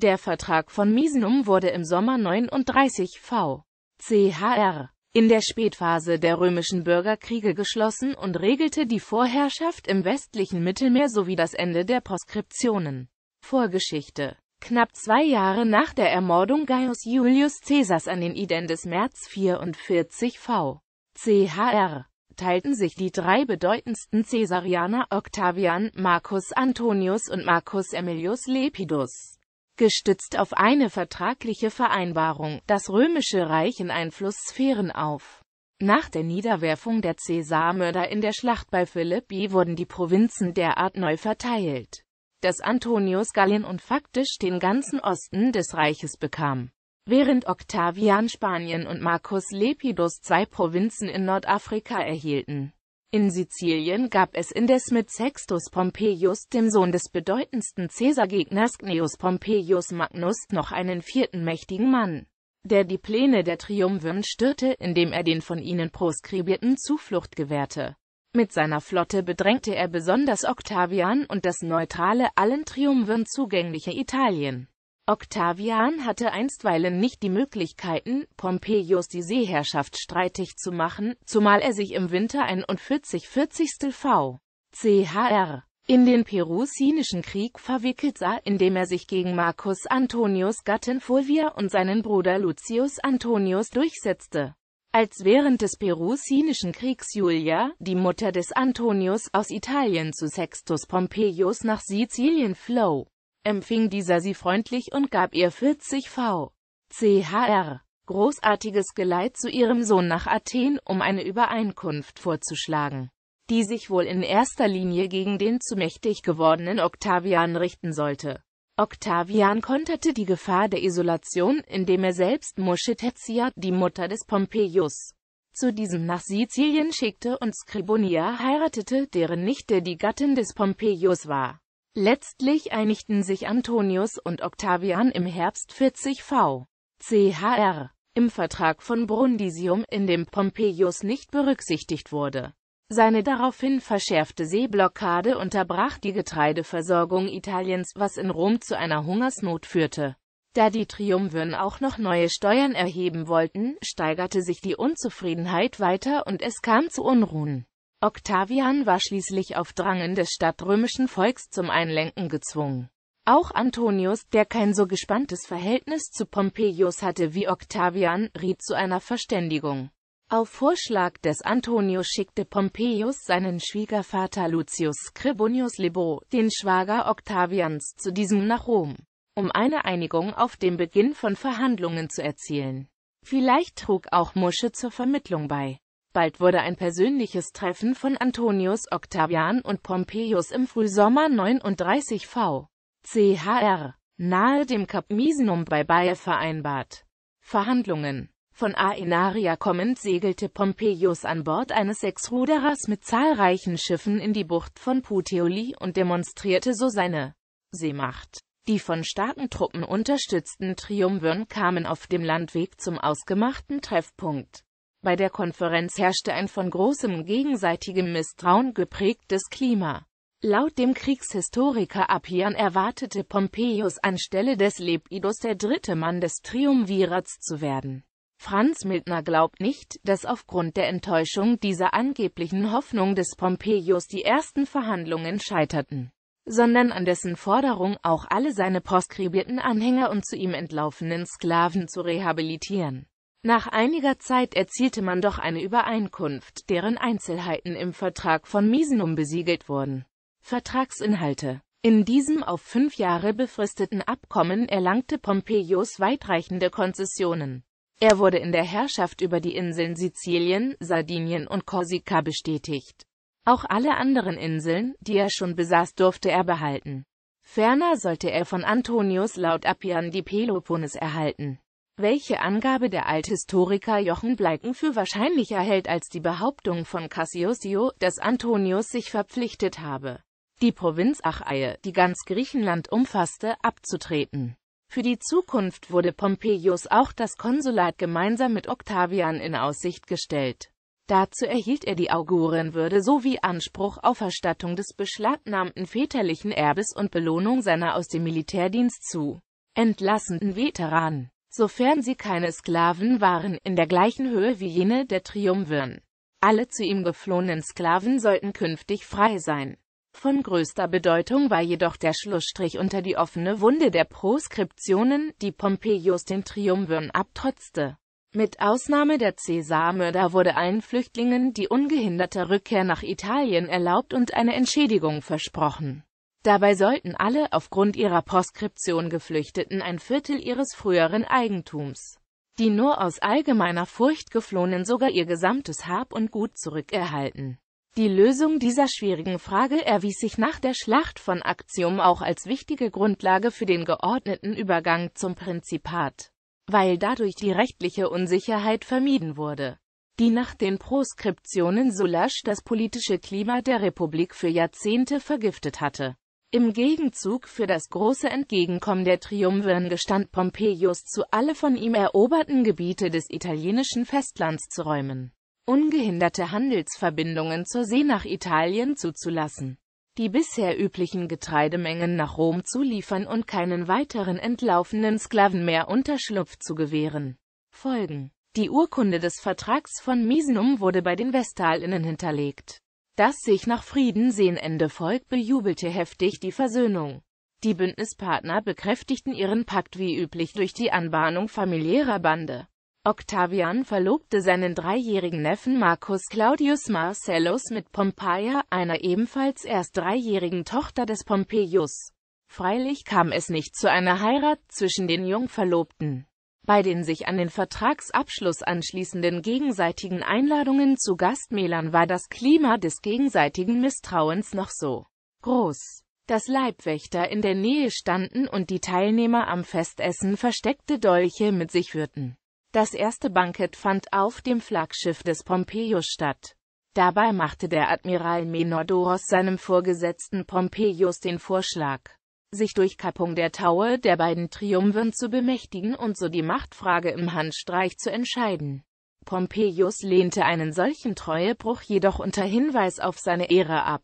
Der Vertrag von Misenum wurde im Sommer 39 v. chr. in der Spätphase der römischen Bürgerkriege geschlossen und regelte die Vorherrschaft im westlichen Mittelmeer sowie das Ende der Proskriptionen. Vorgeschichte Knapp zwei Jahre nach der Ermordung Gaius Julius Caesars an den Iden des März 44 v. chr. teilten sich die drei bedeutendsten Caesarianer Octavian, Marcus Antonius und Marcus Aemilius Lepidus gestützt auf eine vertragliche Vereinbarung, das römische Reich in Einflusssphären auf. Nach der Niederwerfung der Cäsarmörder in der Schlacht bei Philippi wurden die Provinzen derart neu verteilt, dass Antonius Gallien und faktisch den ganzen Osten des Reiches bekam. Während Octavian Spanien und Marcus Lepidus zwei Provinzen in Nordafrika erhielten in Sizilien gab es indes mit Sextus Pompeius, dem Sohn des bedeutendsten Caesar-Gegners Gnaeus Pompeius Magnus, noch einen vierten mächtigen Mann, der die Pläne der Triumvirn störte, indem er den von ihnen proskribierten Zuflucht gewährte. Mit seiner Flotte bedrängte er besonders Octavian und das neutrale, allen Triumvirn zugängliche Italien. Octavian hatte einstweilen nicht die Möglichkeiten, Pompeius die Seeherrschaft streitig zu machen, zumal er sich im Winter 41 40. v. chr. in den Perusinischen Krieg verwickelt sah, indem er sich gegen Marcus Antonius Gattin Fulvia und seinen Bruder Lucius Antonius durchsetzte. Als während des Perusinischen Kriegs Julia, die Mutter des Antonius, aus Italien zu Sextus Pompeius nach Sizilien floh empfing dieser sie freundlich und gab ihr 40 V. CHR. Großartiges Geleit zu ihrem Sohn nach Athen, um eine Übereinkunft vorzuschlagen, die sich wohl in erster Linie gegen den zu mächtig gewordenen Octavian richten sollte. Octavian konterte die Gefahr der Isolation, indem er selbst Moschetetia, die Mutter des Pompeius, zu diesem nach Sizilien schickte und Scribonia heiratete, deren Nichte die Gattin des Pompeius war. Letztlich einigten sich Antonius und Octavian im Herbst 40 v. chr. im Vertrag von Brundisium, in dem Pompeius nicht berücksichtigt wurde. Seine daraufhin verschärfte Seeblockade unterbrach die Getreideversorgung Italiens, was in Rom zu einer Hungersnot führte. Da die Triumvirn auch noch neue Steuern erheben wollten, steigerte sich die Unzufriedenheit weiter und es kam zu Unruhen. Octavian war schließlich auf Drangen des stadtrömischen Volks zum Einlenken gezwungen. Auch Antonius, der kein so gespanntes Verhältnis zu Pompeius hatte wie Octavian, riet zu einer Verständigung. Auf Vorschlag des Antonius schickte Pompeius seinen Schwiegervater Lucius Scribonius Libo, den Schwager Octavians, zu diesem nach Rom, um eine Einigung auf den Beginn von Verhandlungen zu erzielen. Vielleicht trug auch Musche zur Vermittlung bei. Bald wurde ein persönliches Treffen von Antonius Octavian und Pompeius im Frühsommer 39 v. chr. nahe dem Kap Misenum bei Bayer vereinbart. Verhandlungen Von Aenaria kommend segelte Pompeius an Bord eines Sechsruderers mit zahlreichen Schiffen in die Bucht von Puteoli und demonstrierte so seine Seemacht. Die von starken Truppen unterstützten Triumvirn kamen auf dem Landweg zum ausgemachten Treffpunkt. Bei der Konferenz herrschte ein von großem gegenseitigem Misstrauen geprägtes Klima. Laut dem Kriegshistoriker Appian erwartete Pompeius anstelle des Lepidus der dritte Mann des Triumvirats zu werden. Franz Mildner glaubt nicht, dass aufgrund der Enttäuschung dieser angeblichen Hoffnung des Pompeius die ersten Verhandlungen scheiterten, sondern an dessen Forderung auch alle seine proskribierten Anhänger und zu ihm entlaufenen Sklaven zu rehabilitieren. Nach einiger Zeit erzielte man doch eine Übereinkunft, deren Einzelheiten im Vertrag von Misenum besiegelt wurden. Vertragsinhalte in diesem auf fünf Jahre befristeten Abkommen erlangte Pompeius weitreichende Konzessionen. Er wurde in der Herrschaft über die Inseln Sizilien, Sardinien und Korsika bestätigt. Auch alle anderen Inseln, die er schon besaß, durfte er behalten. Ferner sollte er von Antonius laut Appian die Peloponnes erhalten welche Angabe der Althistoriker Jochen Bleiken für wahrscheinlicher hält als die Behauptung von Cassiusio, dass Antonius sich verpflichtet habe, die Provinz Achaie, die ganz Griechenland umfasste, abzutreten. Für die Zukunft wurde Pompeius auch das Konsulat gemeinsam mit Octavian in Aussicht gestellt. Dazu erhielt er die Augurenwürde sowie Anspruch auf Erstattung des beschlagnahmten väterlichen Erbes und Belohnung seiner aus dem Militärdienst zu entlassenen Veteranen sofern sie keine Sklaven waren, in der gleichen Höhe wie jene der Triumvirn. Alle zu ihm geflohenen Sklaven sollten künftig frei sein. Von größter Bedeutung war jedoch der Schlussstrich unter die offene Wunde der Proskriptionen, die Pompeius den Triumvirn abtrotzte. Mit Ausnahme der Cäsarmörder wurde allen Flüchtlingen die ungehinderte Rückkehr nach Italien erlaubt und eine Entschädigung versprochen. Dabei sollten alle aufgrund ihrer Proskription Geflüchteten ein Viertel ihres früheren Eigentums, die nur aus allgemeiner Furcht geflohenen sogar ihr gesamtes Hab und Gut zurückerhalten. Die Lösung dieser schwierigen Frage erwies sich nach der Schlacht von Actium auch als wichtige Grundlage für den geordneten Übergang zum Prinzipat, weil dadurch die rechtliche Unsicherheit vermieden wurde, die nach den Proskriptionen Sulasch das politische Klima der Republik für Jahrzehnte vergiftet hatte. Im Gegenzug für das große Entgegenkommen der Triumvirn gestand Pompeius zu, alle von ihm eroberten Gebiete des italienischen Festlands zu räumen, ungehinderte Handelsverbindungen zur See nach Italien zuzulassen, die bisher üblichen Getreidemengen nach Rom zu liefern und keinen weiteren entlaufenden Sklaven mehr Unterschlupf zu gewähren. Folgen Die Urkunde des Vertrags von Misenum wurde bei den Vestalinnen hinterlegt das sich nach Frieden sehnende Volk bejubelte heftig die Versöhnung. Die Bündnispartner bekräftigten ihren Pakt wie üblich durch die Anbahnung familiärer Bande. Octavian verlobte seinen dreijährigen Neffen Marcus Claudius Marcellus mit Pompeia, einer ebenfalls erst dreijährigen Tochter des Pompeius. Freilich kam es nicht zu einer Heirat zwischen den Jungverlobten bei den sich an den Vertragsabschluss anschließenden gegenseitigen Einladungen zu Gastmählern war das Klima des gegenseitigen Misstrauens noch so groß, dass Leibwächter in der Nähe standen und die Teilnehmer am Festessen versteckte Dolche mit sich führten. Das erste Bankett fand auf dem Flaggschiff des Pompeius statt. Dabei machte der Admiral Menodoros seinem Vorgesetzten Pompeius den Vorschlag, sich durch Kappung der Taue der beiden Triumvirn zu bemächtigen und so die Machtfrage im Handstreich zu entscheiden. Pompeius lehnte einen solchen Treuebruch jedoch unter Hinweis auf seine Ehre ab.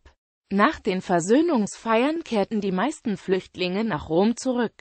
Nach den Versöhnungsfeiern kehrten die meisten Flüchtlinge nach Rom zurück.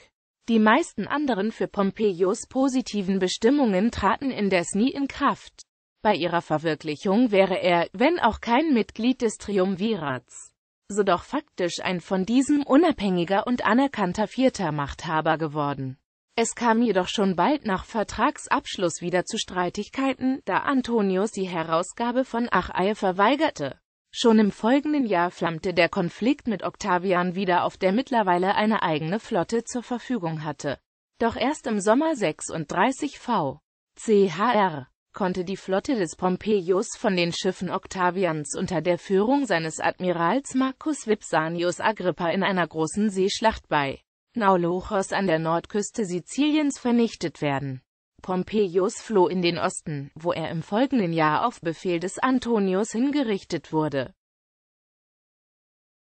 Die meisten anderen für Pompeius positiven Bestimmungen traten indes nie in Kraft. Bei ihrer Verwirklichung wäre er, wenn auch kein Mitglied des Triumvirats, so doch faktisch ein von diesem unabhängiger und anerkannter vierter Machthaber geworden. Es kam jedoch schon bald nach Vertragsabschluss wieder zu Streitigkeiten, da Antonius die Herausgabe von Achaia verweigerte. Schon im folgenden Jahr flammte der Konflikt mit Octavian wieder auf, der mittlerweile eine eigene Flotte zur Verfügung hatte. Doch erst im Sommer 36 v. chr konnte die Flotte des Pompeius von den Schiffen Octavians unter der Führung seines Admirals Marcus Vipsanius Agrippa in einer großen Seeschlacht bei Naulochos an der Nordküste Siziliens vernichtet werden. Pompeius floh in den Osten, wo er im folgenden Jahr auf Befehl des Antonius hingerichtet wurde